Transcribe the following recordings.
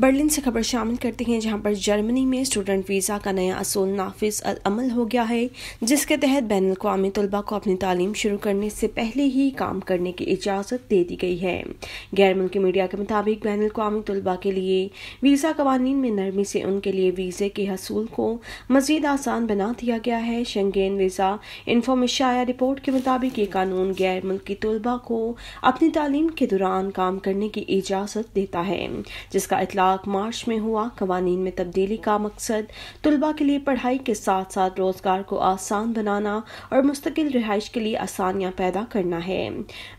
Berlin से खबर शामिल करते हैं जहां पर जर्मनी में स्टूडेंट वीज़ा का नया असूल नाफिज अमल हो गया है जिसके तहत बैन अवी तलबा को अपनी तालीम शुरू करने से पहले ही काम करने की इजाज़त दे दी गई है गैर मुल्की मीडिया के मुताबिक बैन अवी तलबा के लिए वीज़ा कवानीन में नरमी से उनके लिए वीज़े के हसूल को मजीद आसान बना दिया गया है शंगेन वीज़ा इन्फॉर्मेशाया रिपोर्ट के मुताबिक ये कानून गैर मुल्की तलबा को अपनी तालीम के दौरान काम करने की इजाज़त देता है जिसका इतला इतलाक मार्च में हुआ कवानीन में तब्दीली का मकसद तलबा के लिए पढ़ाई के साथ साथ रोजगार को आसान बनाना और मुस्तकिल रिहाइश के लिए आसानियाँ पैदा करना है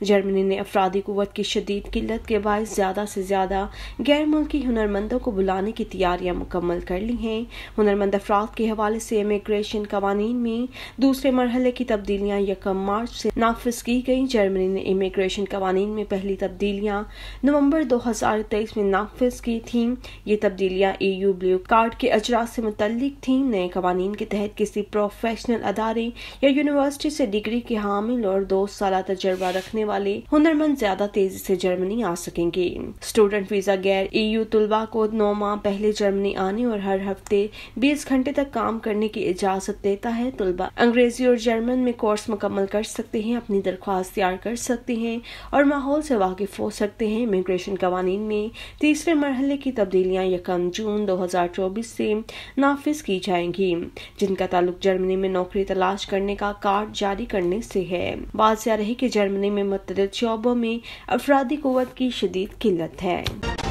जर्मनी ने अफराधी क़वत की शदीद किल्लत के बायस ज़्यादा से ज़्यादा गैर मुल्की हुनरमंदों को बुलाने की तैयारियां मुकम्मल कर ली हैं हुनरमंद अफराद के हवाले से इमिग्रेशन कवानीन में दूसरे मरहले की तब्दीलियां यकम मार्च से नाफज की गई जर्मनी ने इमिग्रेशन कवानीन में पहली तब्दीलियाँ नवंबर 2023 में नाफज की थी थीं ये तब्दीलियां यू ब्लू कार्ड के अजरा से मुतलिक थीं नए कवानीन के तहत किसी प्रोफेशनल अदारे या यूनिवर्सिटी से डिग्री के हामिल और दो साल तजर्बा रखने वाले हुनरमंद ज्यादा तेजी से जर्मनी आ सकेंगे स्टूडेंट वीजा गैर यू तलबा को नौ माह पहले जर्मनी आने और हर हफ्ते बीस घंटे तक काम करने की इजाजत देता है तलबा अंग्रेजी और जर्मन में कोर्स मुकम्मल कर सकते हैं अपनी दरख्वास्त तैयार कर सकते हैं और माहौल से वाकिफ हो सकते हैं इमिग्रेशन कवानीन में तीसरे मरहले की की तब्दीलियां यकम जून 2024 से नाफिज की जाएंगी जिनका ताल्लुक जर्मनी में नौकरी तलाश करने का कार्ड जारी करने से है बात यह रही कि जर्मनी में मतदीद शोबों में अफराधी कुत की शदीद किल्लत है